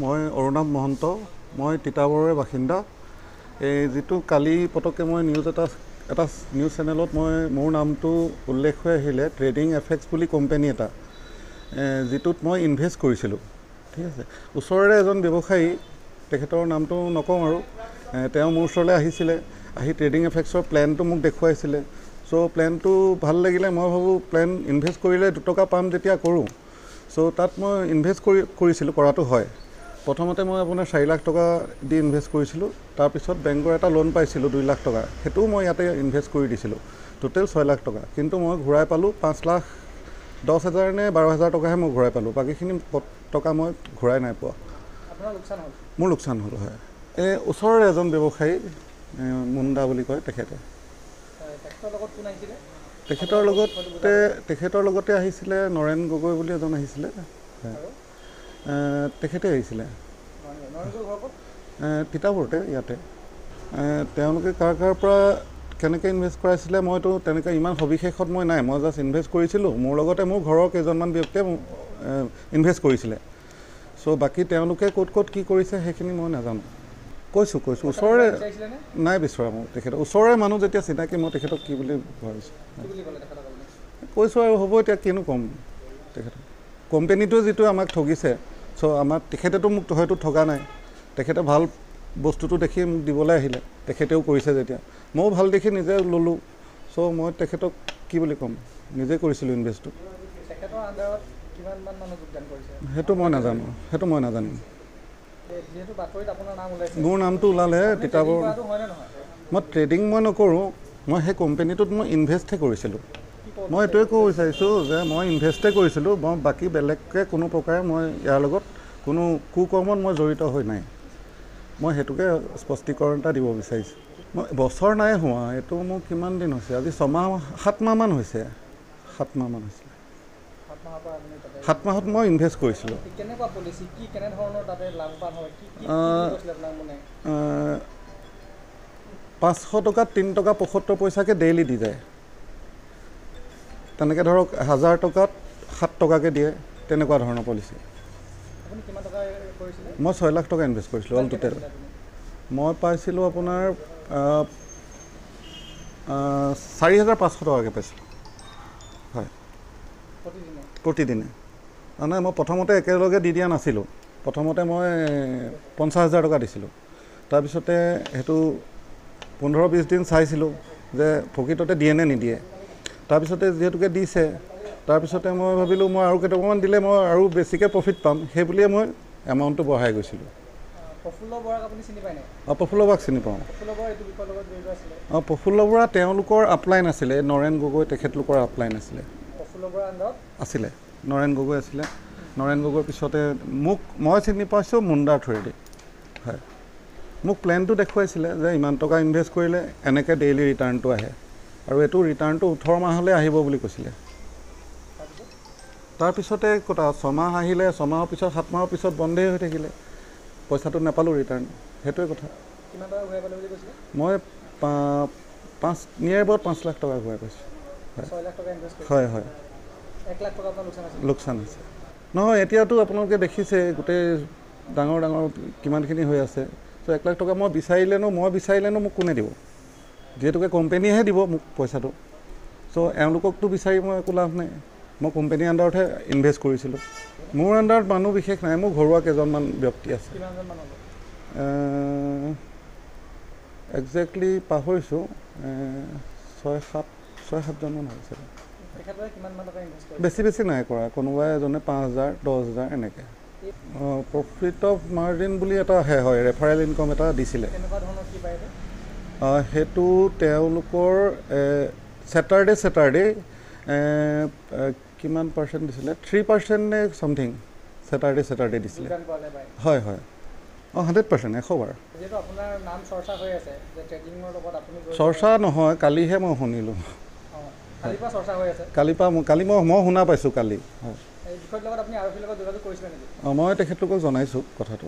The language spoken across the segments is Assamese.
মই অৰুণাম মহন্ত মই তিতাবৰৰে বাসিন্দা এই যিটো কালি পটককৈ মই নিউজ এটা এটা নিউজ চেনেলত মই মোৰ নামটো উল্লেখ হৈ আহিলে ট্ৰেডিং এফেক্টছ বুলি কোম্পেনী এটা যিটোত মই ইনভেষ্ট কৰিছিলোঁ ঠিক আছে ওচৰৰে এজন ব্যৱসায়ী তেখেতৰ নামটো নকওঁ আৰু তেওঁ মোৰ ওচৰলৈ আহিছিলে আহি ট্ৰেডিং এফেক্টছৰ প্লেনটো মোক দেখুৱাইছিলে চ' প্লেনটো ভাল লাগিলে মই ভাবোঁ প্লেন ইনভেষ্ট কৰিলে দুটকা পাম যেতিয়া কৰোঁ চ' তাত মই ইনভেষ্ট কৰি কৰিছিলোঁ কৰাটো হয় প্ৰথমতে মই আপোনাৰ চাৰি লাখ টকা দি ইনভেষ্ট কৰিছিলোঁ তাৰপিছত বেংকৰ এটা লোন পাইছিলোঁ দুই লাখ টকা সেইটোও মই ইয়াতে ইনভেষ্ট কৰি দিছিলোঁ টোটেল ছয় লাখ টকা কিন্তু মই ঘূৰাই পালোঁ পাঁচ লাখ দহ হেজাৰ নে বাৰ হেজাৰ টকাহে মই ঘূৰাই পালোঁ বাকীখিনি টকা মই ঘূৰাই নাই পোৱা মোৰ লোকচান হ'ল হয় এই ওচৰৰে এজন ব্যৱসায়ী মুণ্ডা বুলি কয় তেখেতে তেখেতৰ লগতে তেখেতৰ লগতে আহিছিলে নৰেণ গগৈ বুলি এজন আহিছিলে হয় তেখেতে আহিছিলে তিতাবৰতে ইয়াতে তেওঁলোকে কাৰ কাৰ পৰা কেনেকৈ ইনভেষ্ট কৰাইছিলে মইতো তেনেকৈ ইমান সবিশেষত মই নাই মই জাষ্ট ইনভেষ্ট কৰিছিলোঁ মোৰ লগতে মোৰ ঘৰৰ কেইজনমান ব্যক্তিয়ে ইনভেষ্ট কৰিছিলে চ' বাকী তেওঁলোকে ক'ত ক'ত কি কৰিছে সেইখিনি মই নাজানো কৈছোঁ কৈছোঁ ওচৰৰে নাই বিচৰা মোৰ তেখেতক ওচৰৰে মানুহ যেতিয়া চিনাকি মই তেখেতক কি বুলি ভাবিছোঁ কৈছোঁ আৰু হ'ব এতিয়া কিনো ক'ম তেখেতক কোম্পেনীটোৱে যিটো আমাক ঠগিছে চ' আমাৰ তেখেতেতো মোক হয়তো থকা নাই তেখেতে ভাল বস্তুটো দেখি মোক দিবলৈ আহিলে তেখেতেও কৰিছে যেতিয়া ময়ো ভাল দেখি নিজে ল'লোঁ চ' মই তেখেতক কি বুলি ক'ম নিজে কৰিছিলোঁ ইনভেষ্টটো সেইটো মই নাজানো সেইটো মই নাজানিম মোৰ নামটো ওলালে তিতাবৰ মই ট্ৰেডিং মই নকৰোঁ মই সেই কোম্পেনীটোত মই ইনভেষ্টহে কৰিছিলোঁ মই এইটোৱে ক'ব বিচাৰিছোঁ যে মই ইনভেষ্টে কৰিছিলোঁ মই বাকী বেলেগকৈ কোনো প্ৰকাৰে মই ইয়াৰ লগত কোনো কুকৰ্মত মই জড়িত হৈ নাই মই সেইটোকে স্পষ্টীকৰণ এটা দিব বিচাৰিছোঁ মই বছৰ নাই হোৱা এইটো মোৰ কিমান দিন হৈছে আজি ছমাহ সাতমাহমান হৈছে সাতমাহমান হৈছে সাতমাহত মই ইনভেষ্ট কৰিছিলোঁ পাঁচশ টকাত তিনি টকা পঁয়সত্তৰ পইচাকৈ ডেইলি দি যায় তেনেকৈ ধৰক হাজাৰ টকাত সাত টকাকৈ দিয়ে তেনেকুৱা ধৰণৰ পলিচি মই ছয় লাখ টকা ইনভেষ্ট কৰিছিলোঁ অল টোটেল মই পাইছিলোঁ আপোনাৰ চাৰি হাজাৰ পাঁচশ টকাকৈ পাইছিলোঁ হয় প্ৰতিদিনে মানে মই প্ৰথমতে একেলগে দি দিয়া নাছিলোঁ প্ৰথমতে মই পঞ্চাছ হাজাৰ টকা দিছিলোঁ তাৰপিছতে সেইটো পোন্ধৰ বিছ দিন চাইছিলোঁ যে প্ৰকৃততে দিয়ে নে নিদিয়ে তাৰপিছতে যিহেতুকে দিছে তাৰপিছতে মই ভাবিলোঁ মই আৰু কেইটকামান দিলে মই আৰু বেছিকৈ প্ৰফিট পাম সেই বুলিয়ে মই এমাউণ্টটো বঢ়াই গৈছিলোঁ অঁ প্ৰফুল্ল বৰাক চিনি পাওঁ অঁ প্ৰফুল্ল বৰা তেওঁলোকৰ আপ্লাই নাছিলে নৰেন গগৈ তেখেতলোকৰ আপ্লাই নাছিলে আছিলে নৰেন গগৈ আছিলে নৰেন গগৈৰ পিছতে মোক মই চিনি পাইছোঁ মুণ্ডাৰ থ্ৰুৱেদি হয় মোক প্লেনটো দেখুৱাইছিলে যে ইমান টকা ইনভেষ্ট কৰিলে এনেকৈ ডেইলি ৰিটাৰ্ণটো আহে আৰু এইটো ৰিটাৰ্ণটো ওঠৰ মাহলৈ আহিব বুলি কৈছিলে তাৰপিছতে কটা ছমাহ আহিলে ছমাহৰ পিছত সাত মাহৰ পিছত বন্ধেই হৈ থাকিলে পইচাটো নাপালোঁ ৰিটাৰ্ণ সেইটোৱে কথা মই পাঁচ নিয়েৰ এবাউট পাঁচ লাখ টকা ঘূৰাই পাইছোঁ হয় হয় লোকচান আছে নহয় এতিয়াতো আপোনালোকে দেখিছে গোটেই ডাঙৰ ডাঙৰ কিমানখিনি হৈ আছে চ' এক লাখ টকা মই বিচাৰিলেনো মই বিচাৰিলেনো মোক কোনে দিব যিহেতুকে কোম্পেনীয়েহে দিব মোক পইচাটো চ' এওঁলোককতো বিচাৰি মই একো লাভ নাই মই কোম্পেনীৰ আণ্ডাৰতহে ইনভেষ্ট কৰিছিলোঁ মোৰ আণ্ডাৰত মানুহ বিশেষ নাই মোৰ ঘৰুৱা কেইজনমান ব্যক্তি আছে একজেক্টলি পাহৰিছোঁ ছয় সাত ছয় সাতজনমান হৈছে বেছি বেছি নাই কৰা কোনোবাই এজনে পাঁচ হাজাৰ দহ হাজাৰ এনেকৈ প্ৰফিট অফ মাৰ্জিন বুলি এটা হে হয় ৰেফাৰেল ইনকম এটা দিছিলে সেইটো তেওঁলোকৰ ছেটাৰডে ছেটাৰডে কিমান পাৰ্চেণ্ট দিছিলে থ্ৰী পাৰ্চেণ্ট নে ছামথিং ছেটাৰডে ছেটাৰডে দিছিলে হয় হয় অঁ হাণ্ড্ৰেড পাৰ্চেণ্ট এশ এশবাৰ চৰ্চা নহয় কালিহে মই শুনিলোঁ কালিৰ পৰা কালি মই মই শুনা পাইছোঁ কালি অঁ মই তেখেতলোকক জনাইছোঁ কথাটো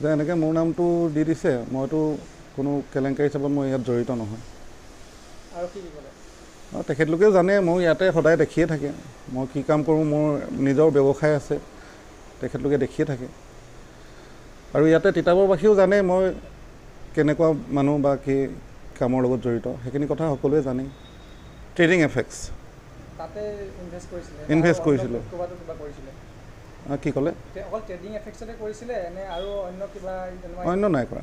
যে এনেকৈ মোৰ নামটো দি দিছে মইতো কোনো কেলেংকাৰী হিচাপত মই ইয়াত জড়িত নহয় আৰু তেখেতলোকেও জানে মই ইয়াতে সদায় দেখিয়ে থাকে মই কি কাম কৰোঁ মোৰ নিজৰ ব্যৱসায় আছে তেখেতলোকে দেখিয়ে থাকে আৰু ইয়াতে তিতাবৰবাসীও জানে মই কেনেকুৱা মানুহ বা কি কামৰ লগত জড়িত সেইখিনি কথা সকলোৱে জানে ট্ৰেডিং এফেক্টছ ইনভেষ্ট কৰিছিলোঁ কি ক'লে অন্য নাই কৰা